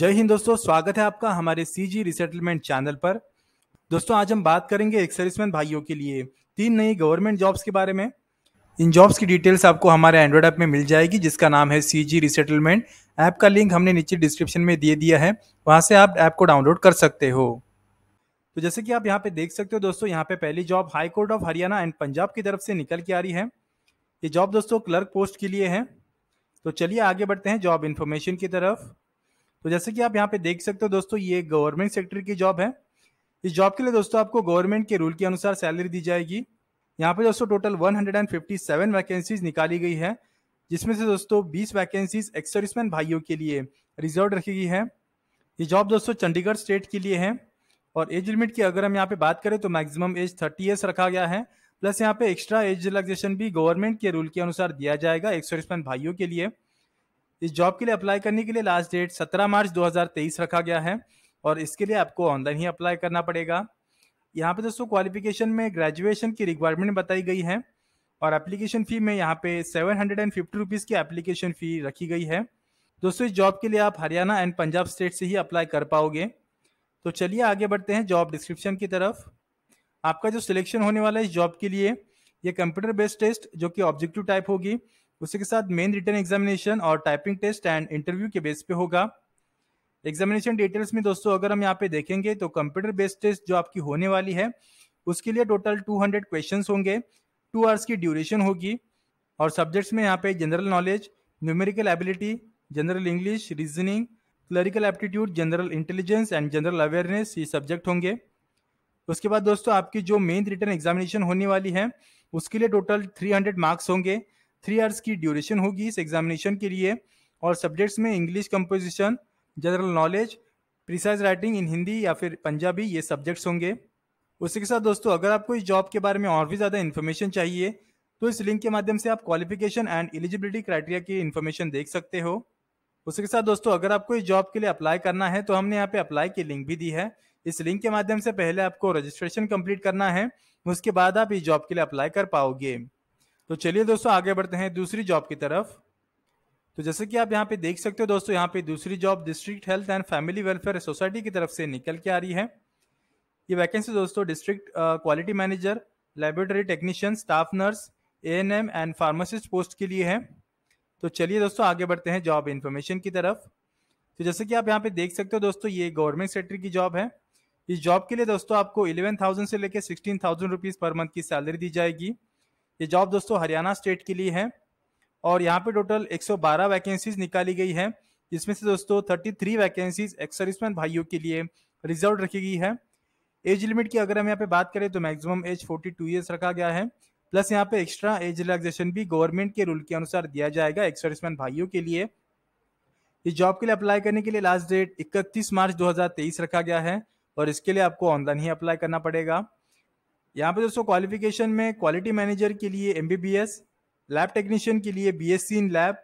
जय हिंद दोस्तों स्वागत है आपका हमारे सी जी रिसेटलमेंट चैनल पर दोस्तों आज हम बात करेंगे एक सर्विसमैन भाइयों के लिए तीन नई गवर्नमेंट जॉब्स के बारे में इन जॉब्स की डिटेल्स आपको हमारे एंड्रॉइड ऐप में मिल जाएगी जिसका नाम है सी जी रिसेटलमेंट ऐप का लिंक हमने नीचे डिस्क्रिप्शन में दे दिया है वहाँ से आप ऐप को डाउनलोड कर सकते हो तो जैसे कि आप यहाँ पे देख सकते हो दोस्तों यहाँ पे पहली job high court of Haryana and Punjab की तरफ से निकल के आ रही है ये जॉब दोस्तों क्लर्क पोस्ट के लिए है तो चलिए आगे बढ़ते हैं जॉब इन्फॉर्मेशन की तरफ तो जैसे कि आप यहाँ पे देख सकते हो दोस्तों ये गवर्नमेंट सेक्टर की जॉब है इस जॉब के लिए दोस्तों आपको गवर्नमेंट के रूल के अनुसार सैलरी दी जाएगी यहाँ पे दोस्तों टोटल 157 वैकेंसीज निकाली गई है जिसमें से दोस्तों 20 वैकेंसीज एक्सर्विसमैन भाइयों के लिए रिजर्व रखी गई है ये जॉब दोस्तों चंडीगढ़ स्टेट के लिए है और एज लिमिट की अगर हम यहाँ पे बात करें तो मैक्सिमम एज थर्टी ईयर्स रखा गया है प्लस यहाँ पे एक्स्ट्रा एज रिलैक्सेशन भी गवर्नमेंट के रूल के अनुसार दिया जाएगा एक्सर्विसमैन भाइयों के लिए इस जॉब के लिए अप्लाई करने के लिए लास्ट डेट 17 मार्च 2023 रखा गया है और इसके लिए आपको ऑनलाइन ही अप्लाई करना पड़ेगा यहाँ पे दोस्तों क्वालिफिकेशन में ग्रेजुएशन की रिक्वायरमेंट बताई गई है और एप्लीकेशन फ़ी में यहाँ पे seven hundred and fifty rupees की एप्लीकेशन फ़ी रखी गई है दोस्तों इस जॉब के लिए आप हरियाणा एंड पंजाब स्टेट से ही अप्लाई कर पाओगे तो चलिए आगे बढ़ते हैं जॉब डिस्क्रिप्शन की तरफ आपका जो सिलेक्शन होने वाला है इस जॉब के लिए ये कंप्यूटर बेस्ड टेस्ट जो कि ऑब्जेक्टिव टाइप होगी उसी के साथ मेन रिटर्न एग्जामिनेशन और टाइपिंग टेस्ट एंड इंटरव्यू के बेस पे होगा एग्जामिनेशन डिटेल्स में दोस्तों अगर हम यहाँ पे देखेंगे तो कंप्यूटर बेस्ड टेस्ट जो आपकी होने वाली है उसके लिए टोटल 200 क्वेश्चन होंगे टू आवर्स की ड्यूरेशन होगी और सब्जेक्ट्स में यहाँ पे general knowledge numerical ability general English reasoning clerical aptitude general intelligence and general awareness ये सब्जेक्ट होंगे उसके बाद दोस्तों आपकी जो मेन रिटर्न एग्जामिनेशन होने वाली है उसके लिए टोटल 300 मार्क्स होंगे थ्री आवर्स की ड्यूरेशन होगी इस एग्जामिनेशन के लिए और सब्जेक्ट्स में English composition general knowledge precise writing in Hindi या फिर पंजाबी ये सब्जेक्ट्स होंगे उसी के साथ दोस्तों अगर आपको इस जॉब के बारे में और भी ज़्यादा इन्फॉर्मेशन चाहिए तो इस लिंक के माध्यम से आप क्वालिफिकेशन एंड एलिजिबिलिटी क्राइटेरिया की इन्फॉर्मेशन देख सकते हो उसके साथ दोस्तों अगर आपको इस जॉब के लिए अप्लाई करना है तो हमने यहाँ पे अप्लाई की लिंक भी दी है इस लिंक के माध्यम से पहले आपको रजिस्ट्रेशन कंप्लीट करना है उसके बाद आप इस जॉब के लिए अप्लाई कर पाओगे तो चलिए दोस्तों आगे बढ़ते हैं दूसरी जॉब की तरफ तो जैसे कि आप यहाँ पे देख सकते हो दोस्तों यहाँ पे दूसरी job district health and family welfare society की तरफ से निकल के आ रही है ये वैकेंसी दोस्तों district quality manager laboratory technician staff nurse A N M and pharmacist post के लिए है तो चलिए दोस्तों आगे बढ़ते हैं जॉब इन्फॉर्मेशन की तरफ तो जैसे कि आप यहाँ पे देख सकते हो दोस्तों ये गवर्नमेंट सेक्टर की जॉब है इस जॉब के लिए दोस्तों आपको इलेवन थाउजेंड से लेकर sixteen thousand rupees per month की सैलरी दी जाएगी ये जॉब दोस्तों हरियाणा स्टेट के लिए है और यहाँ पे टोटल 112 वैकेंसीज निकाली गई है जिसमें से दोस्तों 33 वैकेंसीज एक्स सर्विसमैन भाइयों के लिए रिजर्व रखी गई है एज लिमिट की अगर हम यहाँ पे बात करें तो मैक्सिमम एज 42 इयर्स रखा गया है प्लस यहाँ पे एक्स्ट्रा एज रिलैक्सेशन भी गवर्नमेंट के रूल के अनुसार दिया जाएगा एक्स सर्विसमैन भाइयों के लिए इस जॉब के लिए अप्लाई करने के लिए लास्ट डेट इकतीस मार्च दो रखा गया है और इसके लिए आपको ऑनलाइन ही अप्लाई करना पड़ेगा यहाँ पे दोस्तों क्वालिफिकेशन में क्वालिटी मैनेजर के लिए एम लैब टेक्नीशियन के लिए B in lab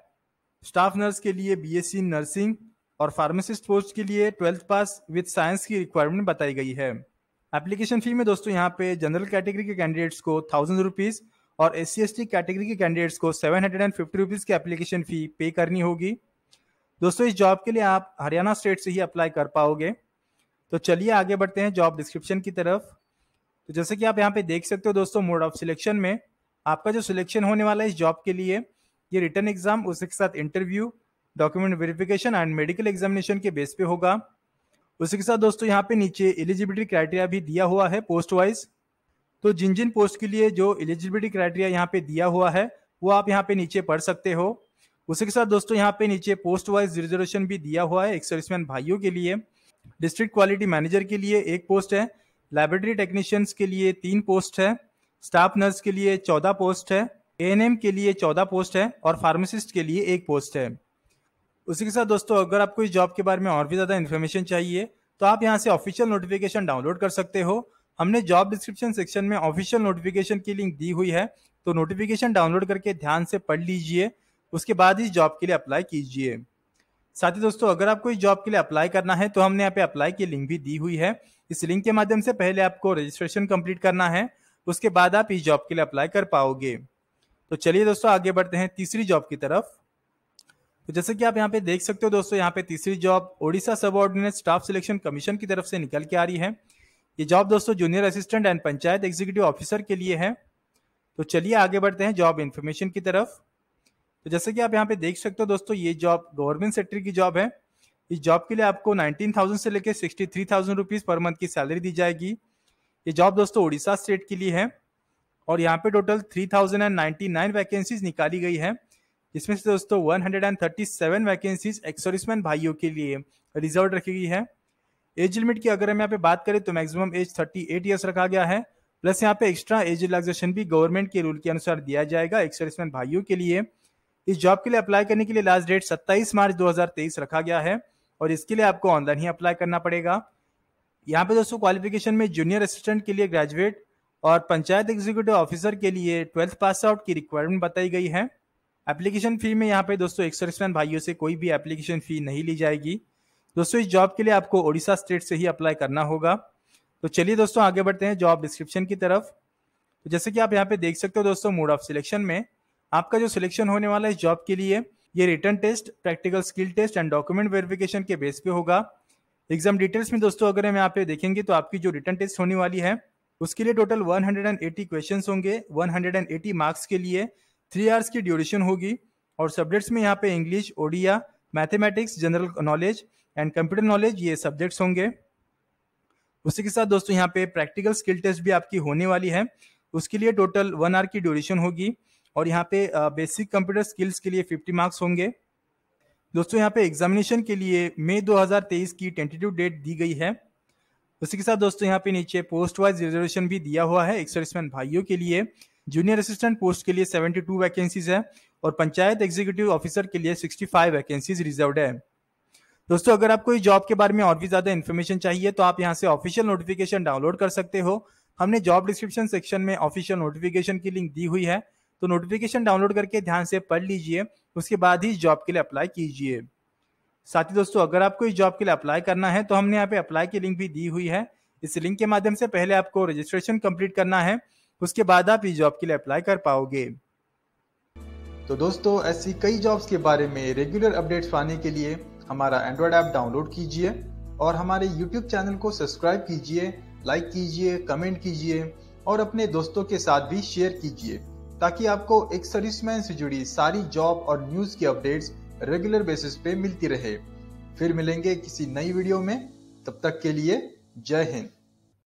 staff nurse के लिए बी इन नर्सिंग और फार्मासिस्ट पोस्ट के लिए ट्वेल्थ पास विथ साइंस की रिक्वायरमेंट बताई गई है एप्लीकेशन फ़ी में दोस्तों यहाँ पे जनरल कैटेगरी के कैंडिडेट्स को थाउजेंड रुपीज़ और एस सी कैटेगरी के कैंडिडेट्स को seven hundred and fifty rupees की एप्लीकेशन फ़ी पे करनी होगी दोस्तों इस जॉब के लिए आप हरियाणा स्टेट से ही अप्लाई कर पाओगे तो चलिए आगे बढ़ते हैं जॉब डिस्क्रिप्शन की तरफ तो जैसे कि आप यहाँ पे देख सकते हो दोस्तों मोड ऑफ सिलेक्शन में आपका जो सिलेक्शन होने वाला है इस जॉब के लिए ये रिटर्न एग्जाम उसके साथ interview document verification and medical examination के बेस पे होगा उसी के साथ दोस्तों यहाँ पे नीचे एलिजिबिलिटी क्राइटेरिया भी दिया हुआ है पोस्ट वाइज तो जिन जिन पोस्ट के लिए जो एलिजिबिलिटी क्राइटेरिया यहाँ पे दिया हुआ है वो आप यहाँ पे नीचे पढ़ सकते हो उसी के साथ दोस्तों यहाँ पे नीचे पोस्ट वाइज रिजर्वेशन भी दिया हुआ है एक सर्विसमैन भाइयों के लिए डिस्ट्रिक्ट क्वालिटी मैनेजर के लिए एक पोस्ट है लेबोरेटरी टेक्नीशियंस के लिए तीन पोस्ट है स्टाफ नर्स के लिए चौदह पोस्ट है ए के लिए चौदह पोस्ट है और फार्मासिस्ट के लिए एक पोस्ट है उसी के साथ दोस्तों अगर आपको इस जॉब के बारे में और भी ज़्यादा इन्फॉर्मेशन चाहिए तो आप यहाँ से ऑफिशियल नोटिफिकेशन डाउनलोड कर सकते हो हमने जॉब डिस्क्रिप्शन सेक्शन में ऑफिशियल नोटिफिकेशन की लिंक दी हुई है तो नोटिफिकेशन डाउनलोड करके ध्यान से पढ़ लीजिए उसके बाद इस जॉब के लिए अप्लाई कीजिए साथ ही दोस्तों अगर आपको इस जॉब के लिए अप्लाई करना है तो हमने यहाँ पे अप्लाई की लिंक भी दी हुई है इस लिंक के माध्यम से पहले आपको रजिस्ट्रेशन कंप्लीट करना है उसके बाद आप इस जॉब के लिए अप्लाई कर पाओगे तो चलिए दोस्तों आगे बढ़ते हैं तीसरी जॉब की तरफ तो जैसे कि आप यहाँ पे देख सकते हो दोस्तों यहाँ पे तीसरी जॉब ओडिशा सब स्टाफ सिलेक्शन कमीशन की तरफ से निकल के आ रही है ये जॉब दोस्तों junior assistant and panchayat executive officer के लिए है तो चलिए आगे बढ़ते हैं जॉब इन्फॉर्मेशन की तरफ तो जैसे कि आप यहाँ पे देख सकते हो दोस्तों ये जॉब गवर्नमेंट सेक्टर की जॉब है इस जॉब के लिए आपको 19,000 से लेकर 63,000 रुपीज पर मंथ की सैलरी दी जाएगी ये जॉब दोस्तों उड़ीसा स्टेट के लिए है और यहाँ पे टोटल 3,099 वैकेंसीज निकाली गई है इसमें से दोस्तों 137 वैकेंसीज एक्सोरिसमैन भाइयों के लिए रिजर्व रखी गई है एज लिमिट की अगर हम यहाँ पे बात करें तो मैक्सिमम एज 38 ईयर्स रखा गया है प्लस यहाँ पे एक्स्ट्रा एज रिलैक्सेशन भी गवर्नमेंट के रूल के अनुसार दिया जाएगा एक्सोरिसमैन भाइयों के लिए इस जॉब के लिए अप्लाई करने के लिए लास्ट डेट 27 मार्च 2023 रखा गया है और इसके लिए आपको ऑनलाइन ही अप्लाई करना पड़ेगा यहाँ पे दोस्तों क्वालिफिकेशन में जूनियर असिस्टेंट के लिए ग्रेजुएट और पंचायत एग्जीक्यूटिव ऑफिसर के लिए ट्वेल्थ पास आउट की रिक्वायरमेंट बताई गई है एप्लीकेशन फ़ी में यहाँ पे दोस्तों एक सर्विसमैन भाइयों से कोई भी एप्लीकेशन फ़ी नहीं ली जाएगी दोस्तों इस जॉब के लिए आपको ओडिशा स्टेट से ही अप्लाई करना होगा तो चलिए दोस्तों आगे बढ़ते हैं जॉब डिस्क्रिप्शन की तरफ तो जैसे कि आप यहाँ पे देख सकते हो दोस्तों मोड ऑफ सिलेक्शन में आपका जो सिलेक्शन होने वाला है इस जॉब के लिए ये written test practical skill test and document verification के बेस पे होगा एग्जाम डिटेल्स में दोस्तों अगर हम यहाँ पे देखेंगे तो आपकी जो रिटर्न टेस्ट होने वाली है उसके लिए टोटल 180 क्वेश्चंस होंगे 180 मार्क्स के लिए थ्री आवर्स की ड्यूरेशन होगी और सब्जेक्ट्स में यहाँ पे English Odia mathematics general knowledge and computer knowledge ये सब्जेक्ट्स होंगे उसी के साथ दोस्तों यहाँ पे प्रैक्टिकल स्किल टेस्ट भी आपकी होने वाली है उसके लिए टोटल वन आवर की ड्यूरेशन होगी और यहाँ पे बेसिक कंप्यूटर स्किल्स के लिए 50 मार्क्स होंगे दोस्तों यहाँ पे एग्जामिनेशन के लिए मई 2023 की टेंटेटिव डेट दी गई है उसी के साथ दोस्तों यहाँ पे नीचे पोस्ट वाइज रिजर्वेशन भी दिया हुआ है एक सर्विसमैन भाइयों के लिए जूनियर असिस्टेंट पोस्ट के लिए 72 वैकेंसीज है और पंचायत एग्जीक्यूटिव ऑफिसर के लिए 65 वैकेंसीज रिजर्व है दोस्तों अगर आपको इस जॉब के बारे में और भी ज्यादा इन्फॉर्मेशन चाहिए तो आप यहाँ से ऑफिशियल नोटिफिकेशन डाउनलोड कर सकते हो हमने जॉब डिस्क्रिप्शन सेक्शन में ऑफिशियल नोटिफिकेशन की लिंक दी हुई है तो नोटिफिकेशन डाउनलोड करके ध्यान से पढ़ लीजिए उसके बाद ही जॉब के लिए अप्लाई कीजिए साथ ही दोस्तों अगर आपको इस जॉब के लिए अप्लाई करना है तो हमने यहाँ पे अप्लाई की लिंक भी दी हुई है इस लिंक के माध्यम से पहले आपको रजिस्ट्रेशन कंप्लीट करना है उसके बाद आप इस जॉब के लिए अप्लाई कर पाओगे तो दोस्तों ऐसी कई जॉब्स के बारे में रेगुलर अपडेट्स पाने के लिए हमारा एंड्रॉयड ऐप डाउनलोड कीजिए और हमारे यूट्यूब चैनल को सब्सक्राइब कीजिए लाइक कीजिए कमेंट कीजिए और अपने दोस्तों के साथ भी शेयर कीजिए ताकि आपको एक सर्विसमैन से जुड़ी सारी जॉब और न्यूज की अपडेट्स रेगुलर बेसिस पे मिलती रहे फिर मिलेंगे किसी नई वीडियो में तब तक के लिए जय हिंद